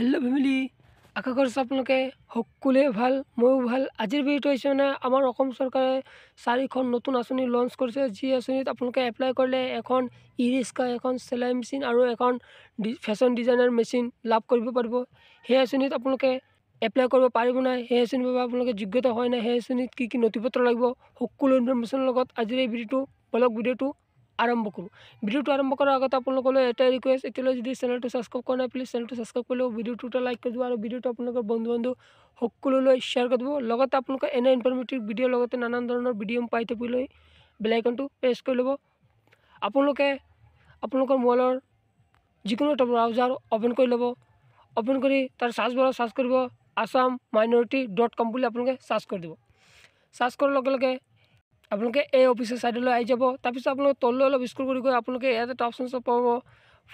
hello' family আশা কৰিছোঁ আপোনালোকে সকলোৱে ভাল ময়ো ভাল আজিৰ ভিডিঅ'টো হৈছে মানে আমাৰ অসম চৰকাৰে চাৰিখন নতুন আঁচনি লঞ্চ কৰিছে যি আঁচনিত আপোনালোকে এপ্লাই কৰিলে এখন ই ৰিক্সা এখন চেলাই মেচিন আৰু এখন ডি ফেশ্বন ডিজাইনাৰ মেচিন লাভ কৰিব পাৰিব সেই আঁচনিত আপোনালোকে এপ্লাই কৰিব পাৰিব নাই সেই আঁচনিৰ বাবে আপোনালোকে যোগ্যতা হয় নাই সেই আঁচনিত কি কি নথি পত্ৰ লাগিব সকলো ইনফৰ্মেশ্যনৰ লগত আজিৰ এই ভিডিঅ'টো ব্লগ ভিডিঅ'টো আৰম্ভ কৰোঁ ভিডিঅ'টো আৰম্ভ কৰাৰ আগতে আপোনালোকলৈ এটাই ৰিকুৱেষ্ট এতিয়ালৈ যদি চেনেলটো ছাবস্ক্ৰাইব কৰা নাই প্লিজ চেনেলটো ছাবস্ক্ৰাইব কৰিলেও ভিডিঅ'টো এটা লাইক কৰি দিব আৰু ভিডিঅ'টো আপোনালোকৰ বন্ধু বান্ধু সকলোলৈ শ্বেয়াৰ কৰি দিব লগতে আপোনালোকে এনে ইনফৰ্মেটিভ ভিডিঅ'ৰ লগতে নানান ধৰণৰ ভিডিঅ' পাই থাকিবলৈ বেলাইকনটো প্ৰেছ কৰি ল'ব আপোনালোকে আপোনালোকৰ মোবাইলৰ যিকোনো এটা ব্ৰাউজাৰ অ'পেন কৰি ল'ব অ'পেন কৰি তাৰ চাৰ্জ বাৰ চাৰ্জ কৰিব আছাম মাইনৰিটি ডট কম বুলি আপোনালোকে চাৰ্জ কৰি দিব চাৰ্জ কৰাৰ লগে লগে আপোনালোকে এই অফিচৰ চাইডলৈ আহি যাব তাৰপিছত আপোনালোকে তললৈ অলপ স্কুল কৰি গৈ আপোনালোকে ইয়াত এটা অপশ্যন চব পাব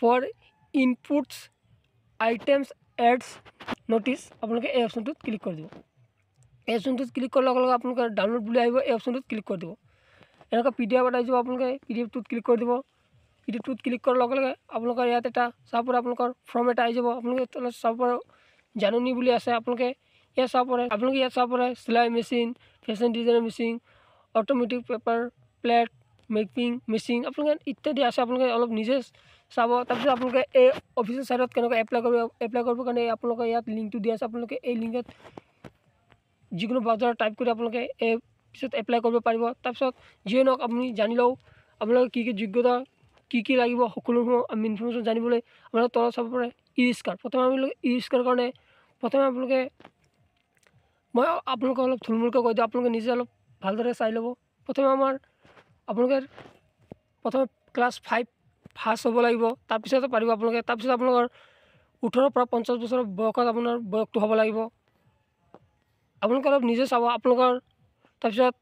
for inputs items ads notice আপোনালোকে এই অপশ্যনটোত ক্লিক কৰি দিব এই অপশ্যনটোত ক্লিক কৰাৰ লগে লগে আপোনালোকে ডাউনলোড বুলি আহিব এই অপশ্যনটোত ক্লিক কৰি দিব এনেকুৱা পি ডি এফ এটা আহি যাব আপোনালোকে পি ডি এফটোত ক্লিক কৰি দিব পি ডি এফটোত ক্লিক কৰাৰ লগে লগে আপোনালোকৰ ইয়াত এটা চাব পাৰে আপোনালোকৰ ফৰ্ম এটা আহি যাব আপোনালোকে চাব পাৰে জাননী বুলি আছে আপোনালোকে ইয়াত চাব পাৰে আপোনালোকে ইয়াত চাব পাৰে চিলাই machine fashion designer machine automatic paper plate making machine আপোনালোকে ইত্যাদি আছে আপোনালোকে অলপ নিজে চাব তাৰপিছত আপোনালোকে এই অফিচৰ ছাইডত কেনেকৈ এপ্লাই কৰিব এপ্লাই কৰিবৰ কাৰণে আপোনালোকে ইয়াত লিংকটো দিয়া আছে আপোনালোকে এই লিংকত যিকোনো বজাৰ টাইপ কৰি আপোনালোকে এই পিছত এপ্লাই কৰিব পাৰিব তাৰপিছত যিয়ে নহওক আপুনি জানি লওক আপোনালোকে কি কি যোগ্যতা কি কি লাগিব সকলোবোৰ আমি ইনফৰ্মেশ্যন জানিবলৈ আপোনালোকে তলত চাব পাৰে ই ৰিক্সাৰ প্ৰথমে আপোনালোকে ই ৰিক্সাৰ কাৰণে প্ৰথমে আপোনালোকে মই আপোনালোকক অলপ থুলমূলকৈ কৈ দিওঁ আপোনালোকে নিজে অলপ ভালদৰে চাই ল'ব প্ৰথমে আমাৰ আপোনালোকে প্ৰথমে ক্লাছ ফাইভ ফাৰ্ষ্ট হ'ব লাগিব তাৰপিছতে পাৰিব আপোনালোকে তাৰপিছত আপোনালোকৰ ওঠৰৰ পৰা পঞ্চাছ বছৰৰ বয়সত আপোনাৰ বয়সটো হ'ব লাগিব আপোনালোকে অলপ নিজে চাব আপোনালোকৰ তাৰপিছত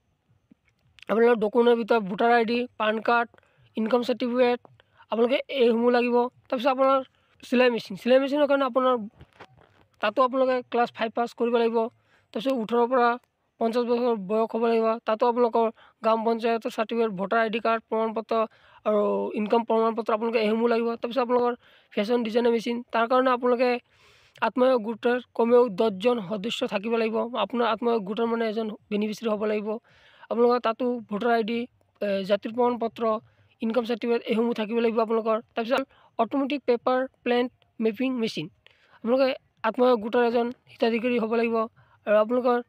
আপোনালোকৰ ডকুমেণ্টৰ ভিতৰত voter I D PAN card income certificate আপোনালোকে এইসমূহ লাগিব তাৰপিছত আপোনাৰ চিলাই মেচিন চিলাই মেচিনৰ কাৰণে আপোনাৰ তাতো আপোনালোকে ক্লাছ ফাইভ পাছ কৰিব লাগিব তাৰপিছত ওঠৰৰ পৰা পঞ্চাছ বছৰ বয়স হ'ব লাগিব তাতো আপোনালোকৰ গ্ৰাম পঞ্চায়তৰ চাৰ্টিফিকেট ভোটাৰ আই ডি প্ৰমাণ পত্ৰ আৰু ইনকাম পত্ৰ আপোনালোকে এইসমূহ লাগিব তাৰপিছত আপোনালোকৰ ফেশ্বন ডিজাইনাৰ মেচিন তাৰ কাৰণে আপোনালোকে আত্মসহায়ক গোটৰ কমেও দহজন সদস্য থাকিব লাগিব আপোনাৰ আত্মসহায়ক গোটৰ মানে এজন বেনিফিচিয়াৰী হ'ব লাগিব আপোনালোকৰ তাতো ভোটাৰ আই ডি প্ৰমাণ পত্ৰ ইনকাম চাৰ্টিফিকেট এইসমূহ থাকিব লাগিব আপোনালোকৰ তাৰপিছত automatic paper plate making machine আপোনালোকে আত্মসহায়ক গোটৰ এজন হিতাধিকাৰী হ'ব লাগিব আৰু আপোনালোকৰ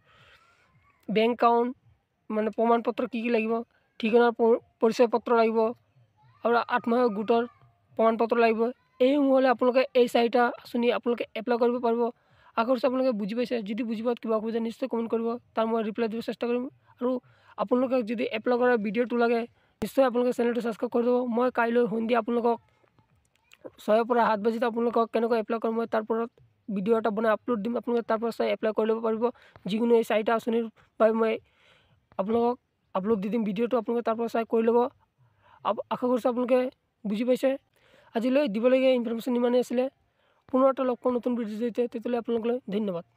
বেংক একাউণ্ট মানে প্ৰমাণ পত্ৰ কি কি লাগিব ঠিকনাৰ পৰিচয় পত্ৰ লাগিব আৰু আত্মসহায়ক গোটৰ প্ৰমাণ পত্ৰ লাগিব এইসমূহ হ'লে আপোনালোকে এই চাৰিটা আঁচনি আপোনালোকে এপ্লাই কৰিব পাৰিব আশা কৰিছোঁ আপোনালোকে বুজি পাইছে যদি বুজি পোৱাত কিবা অসুবিধা নিশ্চয় কমেণ্ট কৰিব তাৰ মই ৰিপ্লাই দিব চেষ্টা কৰিম আৰু আপোনালোকে যদি এপ্লাই কৰা ভিডিঅ'টো লাগে নিশ্চয় আপোনালোকে চেনেলটো ছাবস্ক্ৰাইব কৰি দিব মই কাইলৈ সন্ধিয়া আপোনালোকক ছয়ৰ পৰা সাত বাজিত আপোনালোকক কেনেকৈ এপ্লাই কৰোঁ মই তাৰ ওপৰত ভিডিঅ' এটা বনাই আপলোড দিম আপোনালোকে তাৰ পৰা চাই এপ্লাই কৰি ল'ব পাৰিব যিকোনো এই চাৰিটা আঁচনিৰ পৰাই মই আপোনালোকক আপলোড দি দিম ভিডিঅ'টো আপোনালোকে তাৰ পৰা চাই কৰি ল'ব আশা কৰিছোঁ আপোনালোকে বুজি পাইছে আজিলৈ দিবলগীয়া ইনফৰমেশ্যন ইমানেই আছিলে পুনৰ এটা লগ পাওঁ নতুন ভিডিঅ'ৰ জৰিয়তে তেতিয়ালৈ আপোনালোকলৈ ধন্যবাদ